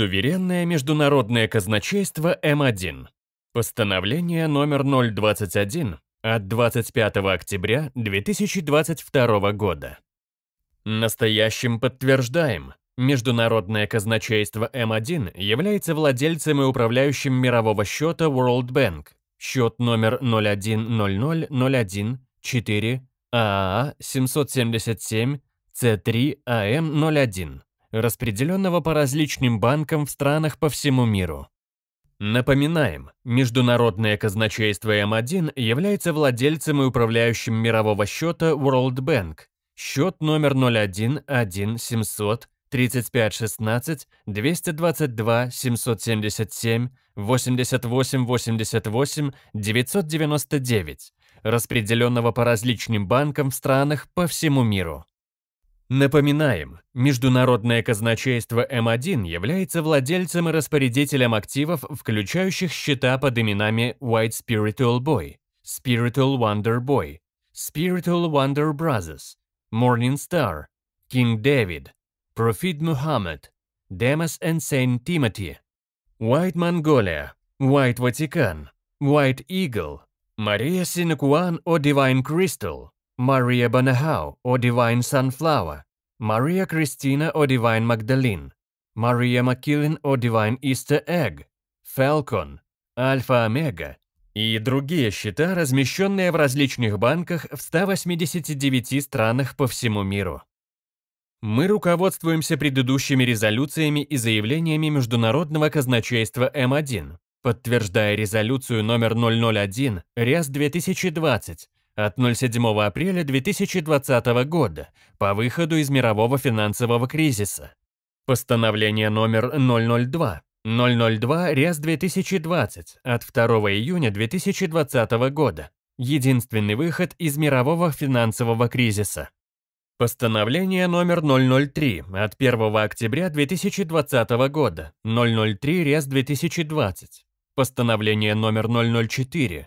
Суверенное международное казначейство М1. Постановление номер 021 от 25 октября 2022 года. Настоящим подтверждаем, Международное казначейство М1 является владельцем и управляющим мирового счета World Bank, счет номер 0100014 аа 777 c 3 am 01 распределенного по различным банкам в странах по всему миру. Напоминаем, Международное казначейство М1 является владельцем и управляющим мирового счета World Bank, счет номер 01 1 700 35 222 777 88 999, распределенного по различным банкам в странах по всему миру. Напоминаем, Международное казначейство М1 является владельцем и распорядителем активов, включающих счета под именами White Spiritual Boy, Spiritual Wonder Boy, Spiritual Wonder Brothers, Morning Star, King David, Prophet Muhammad, Demas and Saint Timothy, White Mongolia, White Vatican, White Eagle, Maria Синакуан or Divine Crystal, Мария Банахау о Divine Sunflower, Мария Кристина о Divine Магдалин, Мария Маккиллен о Divine Easter Egg, Falcon, Альфа Омега и другие счета, размещенные в различных банках в 189 странах по всему миру. Мы руководствуемся предыдущими резолюциями и заявлениями Международного казначейства М1, подтверждая резолюцию номер 001 РЯС 2020 от 07 апреля 2020 года по выходу из мирового финансового кризиса. Постановление номер 002. 002 РЕС 2020 от 2 июня 2020 года. Единственный выход из мирового финансового кризиса. Постановление номер 003 от 1 октября 2020 года. 003 РЕС 2020. Постановление номер 004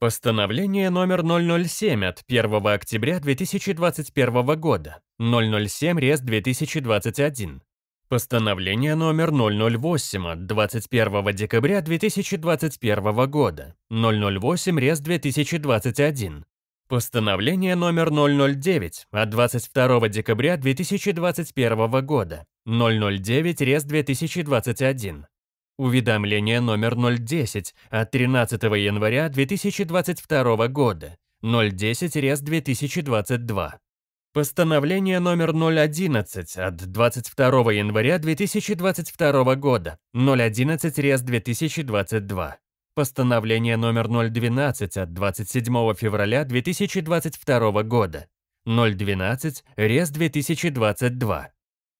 Постановление номер 007 от 1 октября 2021 года, 007 рез 2021. Постановление номер 008 от 21 декабря 2021 года, 008 рез 2021. Постановление номер 009 от 22 декабря 2021 года, 009 РЕС 2021. Уведомление номер 010 от 13 января 2022 года, 010 рез 2022. Постановление номер 011 от 22 января 2022 года, 011 рез 2022. Постановление номер 012 от 27 февраля 2022 года, 012 РЕС 2022.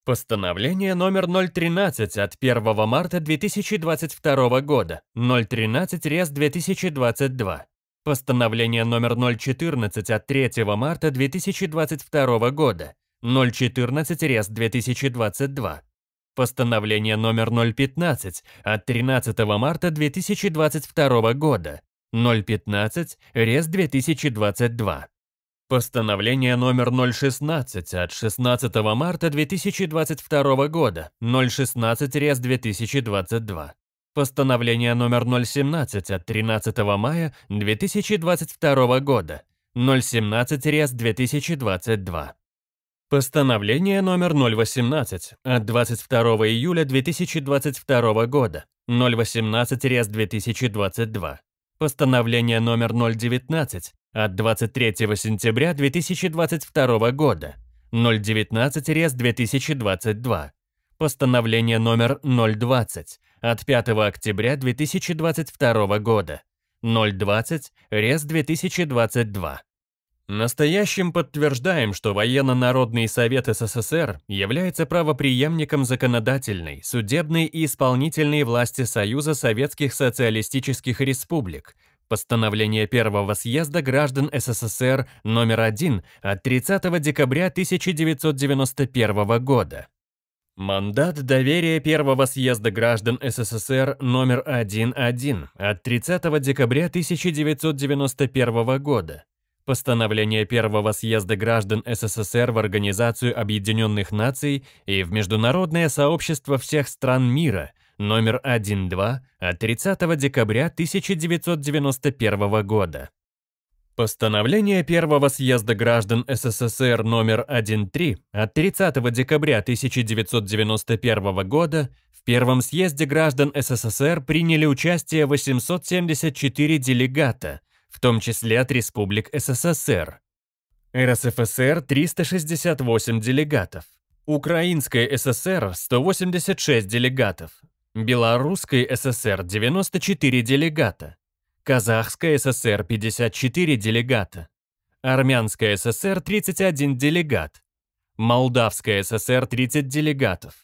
Постановление номер 013 от 1 марта 2022 года, 013 РЕС 2022. Постановление номер 014 от 3 марта 2022 года, 014 РЕС 2022. Постановление номер 015 от 13 марта 2022 года, 015 РЕС 2022. Постановление номер 016 от 16 марта 2022 года, 016 рез 2022. Постановление номер 017 от 13 мая 2022 года, 017 рез 2022. Постановление номер 018 от 22 июля 2022 года, 018 рез 2022. Постановление номер 019 от 23 сентября 2022 года 019 РЕС 2022. Постановление номер 020 от 5 октября 2022 года 020 РЕС 2022. Настоящим подтверждаем, что Военно-народный совет СССР является правоприемником законодательной, судебной и исполнительной власти Союза Советских Социалистических Республик, Постановление Первого съезда граждан СССР номер 1 от 30 декабря 1991 года. Мандат доверия Первого съезда граждан СССР номер 1.1 от 30 декабря 1991 года. Постановление Первого съезда граждан СССР в Организацию Объединенных Наций и в Международное сообщество всех стран мира номер 1-2 от 30 декабря 1991 года. Постановление Первого съезда граждан СССР номер 1-3 от 30 декабря 1991 года в Первом съезде граждан СССР приняли участие 874 делегата, в том числе от республик СССР. РСФСР – 368 делегатов. Украинская ССР – 186 делегатов. Белорусской ССР 94 делегата, Казахская ССР 54 делегата, Армянская ССР 31 делегат, Молдавская ССР 30 делегатов,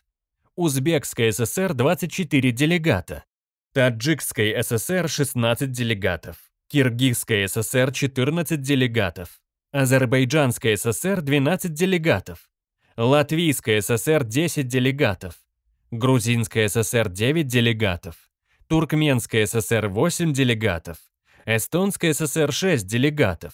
Узбекская ССР 24 делегата, Таджикской ССР 16 делегатов, Киргизская ССР 14 делегатов, Азербайджанская ССР 12 делегатов, Латвийская ССР 10 делегатов, Грузинская ССР – 9 делегатов. Туркменская ССР – 8 делегатов. Эстонская ССР – 6 делегатов.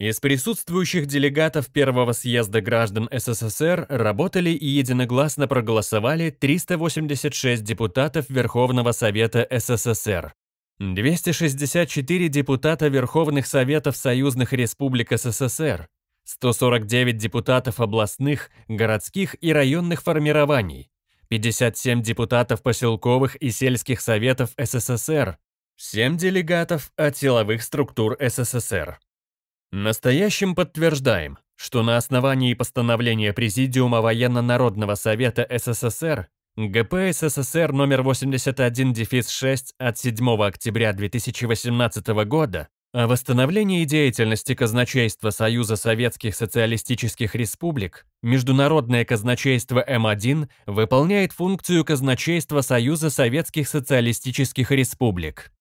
Из присутствующих делегатов Первого съезда граждан СССР работали и единогласно проголосовали 386 депутатов Верховного Совета СССР, 264 депутата Верховных Советов Союзных Республик СССР, 149 депутатов областных, городских и районных формирований, 57 депутатов поселковых и сельских советов СССР, 7 делегатов от силовых структур СССР. Настоящим подтверждаем, что на основании постановления Президиума Военно-Народного Совета СССР ГП СССР номер 81-6 от 7 октября 2018 года о восстановлении деятельности казначейства Союза Советских Социалистических Республик Международное казначейство М1 выполняет функцию казначейства Союза Советских Социалистических Республик.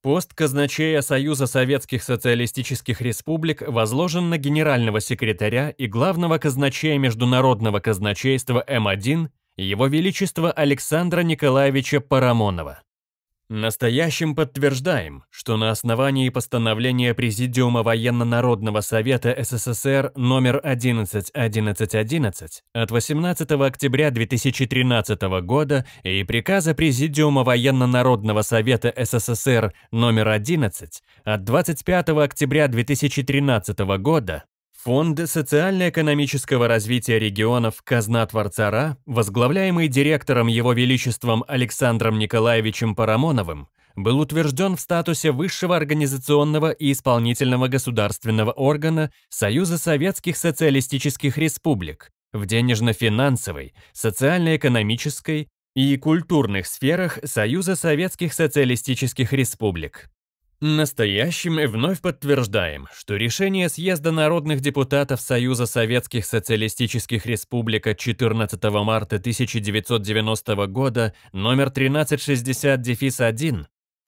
Пост казначея Союза Советских Социалистических Республик возложен на генерального секретаря и главного казначея Международного казначейства М1 Его Величества Александра Николаевича Парамонова. Настоящим подтверждаем, что на основании постановления Президиума Военно-Народного Совета СССР номер 111111 от 18 октября 2013 года и приказа Президиума Военно-Народного Совета СССР номер 11 от 25 октября 2013 года Фонды социально-экономического развития регионов «Казна Творцара», возглавляемый директором Его Величеством Александром Николаевичем Парамоновым, был утвержден в статусе высшего организационного и исполнительного государственного органа Союза Советских Социалистических Республик в денежно-финансовой, социально-экономической и культурных сферах Союза Советских Социалистических Республик. Настоящим вновь подтверждаем, что решение съезда народных депутатов Союза Советских Социалистических Республик от 14 марта 1990 года номер 1360-1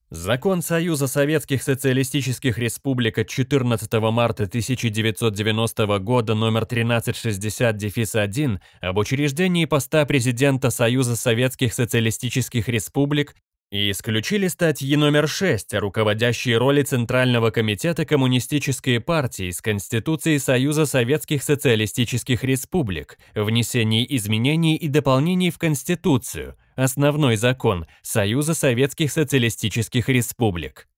Закон Союза Советских Социалистических Республик от 14 марта 1990 года номер 1360-1 об учреждении поста президента Союза Советских Социалистических Республик и исключили статьи номер 6 о руководящей роли Центрального комитета Коммунистической партии с Конституцией Союза Советских Социалистических Республик, внесении изменений и дополнений в Конституцию, основной закон Союза Советских Социалистических Республик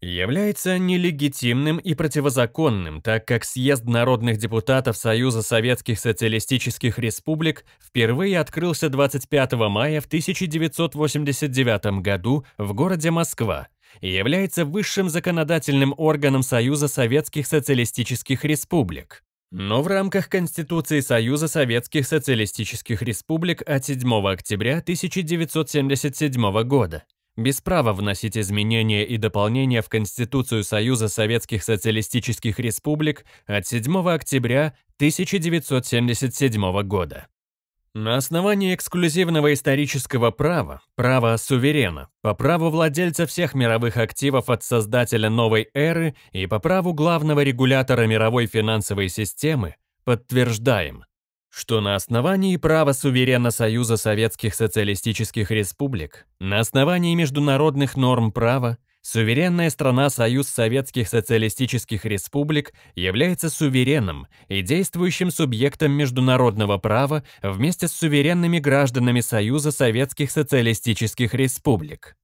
является нелегитимным и противозаконным, так как Съезд народных депутатов Союза Советских Социалистических Республик впервые открылся 25 мая в 1989 году в городе Москва и является высшим законодательным органом Союза Советских Социалистических Республик. Но в рамках Конституции Союза Советских Социалистических Республик от 7 октября 1977 года без права вносить изменения и дополнения в Конституцию Союза Советских Социалистических Республик от 7 октября 1977 года. На основании эксклюзивного исторического права, права суверена, по праву владельца всех мировых активов от создателя новой эры и по праву главного регулятора мировой финансовой системы, подтверждаем – что на основании права суверена Союза Советских Социалистических Республик, на основании международных норм права, суверенная страна Союз Советских Социалистических Республик является суверенным и действующим субъектом международного права вместе с суверенными гражданами Союза Советских Социалистических Республик.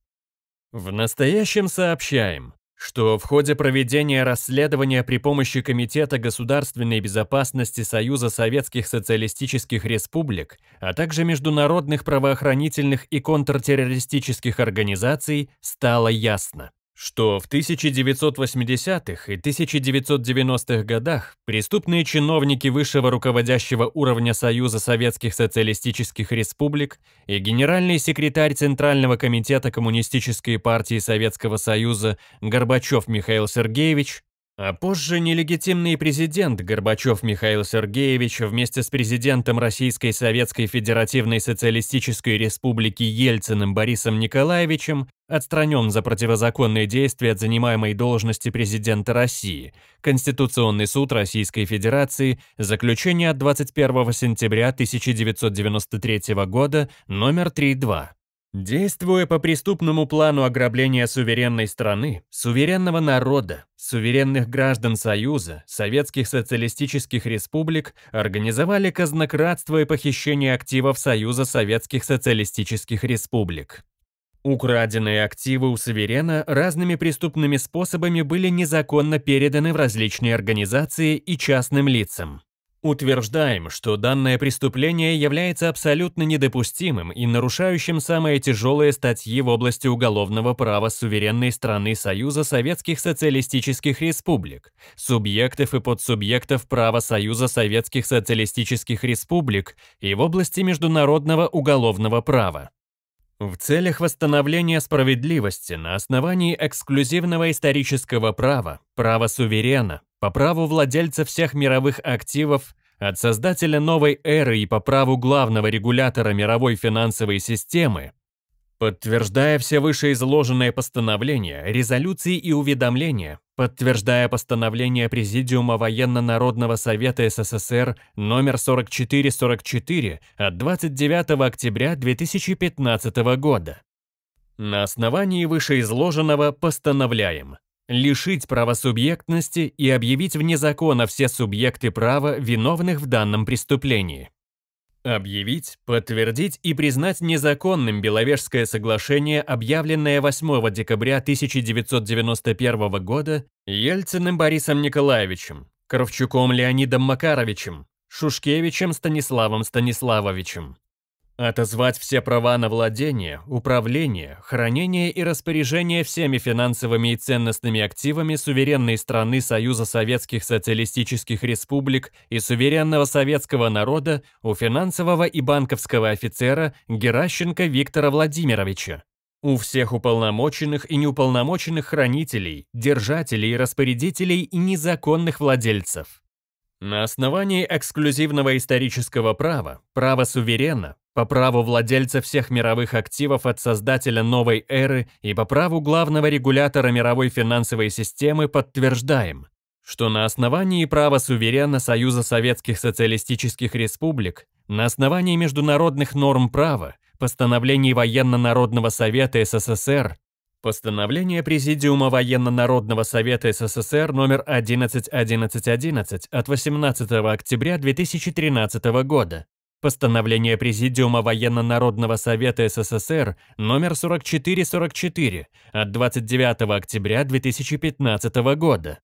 В настоящем сообщаем, что в ходе проведения расследования при помощи Комитета государственной безопасности Союза Советских Социалистических Республик, а также международных правоохранительных и контртеррористических организаций стало ясно что в 1980-х и 1990-х годах преступные чиновники высшего руководящего уровня Союза Советских Социалистических Республик и генеральный секретарь Центрального комитета Коммунистической партии Советского Союза Горбачев Михаил Сергеевич а позже нелегитимный президент Горбачев Михаил Сергеевич вместе с президентом Российской Советской Федеративной Социалистической Республики Ельциным Борисом Николаевичем отстранен за противозаконные действия от занимаемой должности президента России, Конституционный суд Российской Федерации, заключение от 21 сентября 1993 года, номер 32. Действуя по преступному плану ограбления суверенной страны, суверенного народа, суверенных граждан Союза, советских социалистических республик, организовали казнократство и похищение активов Союза советских социалистических республик. Украденные активы у суверена разными преступными способами были незаконно переданы в различные организации и частным лицам. Утверждаем, что данное преступление является абсолютно недопустимым и нарушающим самые тяжелые статьи в области уголовного права суверенной страны Союза Советских Социалистических Республик, субъектов и подсубъектов права Союза Советских Социалистических Республик и в области международного уголовного права. В целях восстановления справедливости на основании эксклюзивного исторического права, права суверена, по праву владельца всех мировых активов, от создателя новой эры и по праву главного регулятора мировой финансовой системы, подтверждая все вышеизложенные постановления, резолюции и уведомления, подтверждая постановление Президиума Военно-Народного Совета СССР номер 4444 от 29 октября 2015 года. На основании вышеизложенного постановляем лишить права субъектности и объявить вне закона все субъекты права, виновных в данном преступлении. Объявить, подтвердить и признать незаконным Беловежское соглашение, объявленное 8 декабря 1991 года Ельциным Борисом Николаевичем, Кравчуком Леонидом Макаровичем, Шушкевичем Станиславом Станиславовичем. Отозвать все права на владение, управление, хранение и распоряжение всеми финансовыми и ценностными активами суверенной страны Союза Советских Социалистических Республик и суверенного советского народа у финансового и банковского офицера Геращенко Виктора Владимировича. У всех уполномоченных и неуполномоченных хранителей, держателей, распорядителей и незаконных владельцев. На основании эксклюзивного исторического права, права суверена, по праву владельца всех мировых активов от создателя новой эры и по праву главного регулятора мировой финансовой системы подтверждаем, что на основании права суверена Союза Советских Социалистических Республик, на основании международных норм права, постановлений Военно-Народного Совета СССР Постановление Президиума Военно-Народного Совета СССР номер 11.11.11 от 18 октября 2013 года. Постановление Президиума Военно-Народного Совета СССР номер 4444 от 29 октября 2015 года.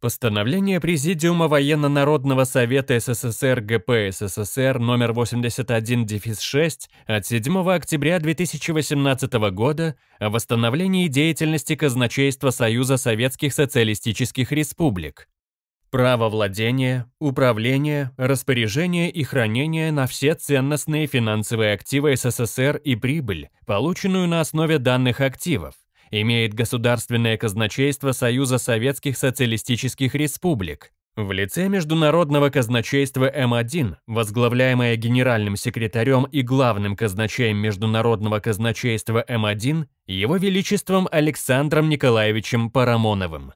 Постановление Президиума Военно-Народного Совета СССР ГП СССР номер 81-6 от 7 октября 2018 года о восстановлении деятельности казначейства Союза Советских Социалистических Республик. Право владения, управления, распоряжения и хранения на все ценностные финансовые активы СССР и прибыль, полученную на основе данных активов, имеет государственное казначейство Союза Советских Социалистических Республик. В лице Международного казначейства М1, возглавляемое генеральным секретарем и главным казначеем Международного казначейства М1, его величеством Александром Николаевичем Парамоновым.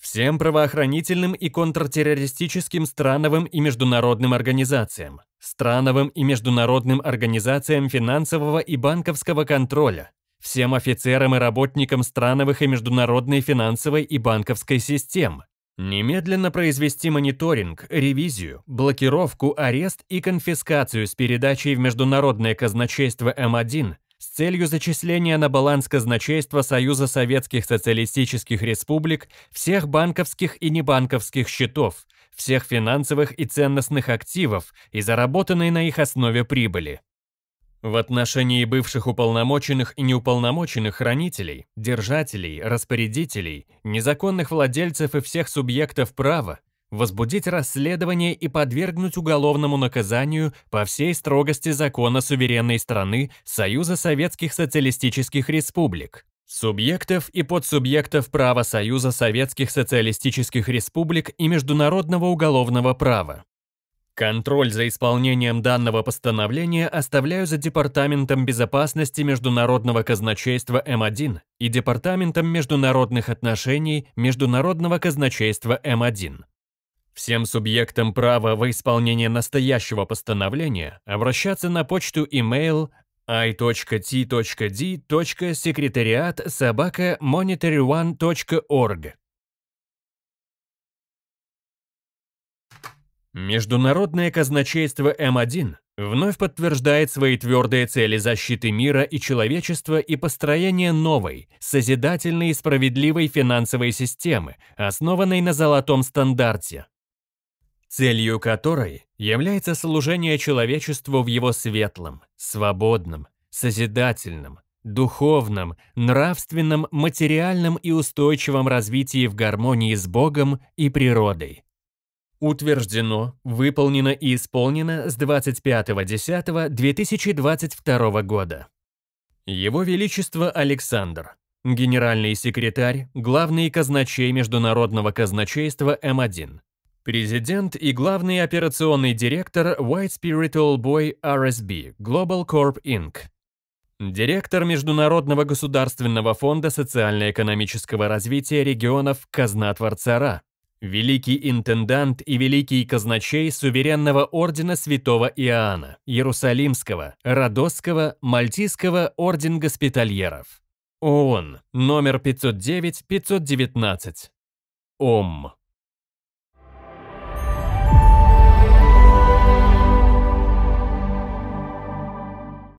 Всем правоохранительным и контртеррористическим страновым и международным организациям, страновым и международным организациям финансового и банковского контроля, всем офицерам и работникам страновых и международной финансовой и банковской систем. Немедленно произвести мониторинг, ревизию, блокировку, арест и конфискацию с передачей в Международное казначейство М1 с целью зачисления на баланс казначейства Союза Советских Социалистических Республик всех банковских и небанковских счетов, всех финансовых и ценностных активов и заработанной на их основе прибыли. В отношении бывших уполномоченных и неуполномоченных хранителей, держателей, распорядителей, незаконных владельцев и всех субъектов права возбудить расследование и подвергнуть уголовному наказанию по всей строгости закона суверенной страны Союза Советских Социалистических Республик, субъектов и подсубъектов права Союза Советских Социалистических Республик и международного уголовного права, Контроль за исполнением данного постановления оставляю за Департаментом безопасности Международного казначейства М1 и Департаментом международных отношений Международного казначейства М1. Всем субъектам права во исполнение настоящего постановления обращаться на почту email i.t.d.секретариат собака monitory1.org Международное казначейство М1 вновь подтверждает свои твердые цели защиты мира и человечества и построения новой, созидательной и справедливой финансовой системы, основанной на золотом стандарте. Целью которой является служение человечеству в его светлом, свободном, созидательном, духовном, нравственном, материальном и устойчивом развитии в гармонии с Богом и природой – Утверждено, выполнено и исполнено с 25.10.2022 года. Его Величество Александр, Генеральный секретарь, главный казначей Международного казначейства М1, президент и главный операционный директор White Spiritual Boy RSB Global Corp Inc., директор Международного государственного фонда социально-экономического развития регионов Казна Творца Великий интендант и великий казначей суверенного ордена святого Иоанна, Иерусалимского, Родосского, Мальтийского орден госпитальеров. ООН, номер 509-519. ОМ.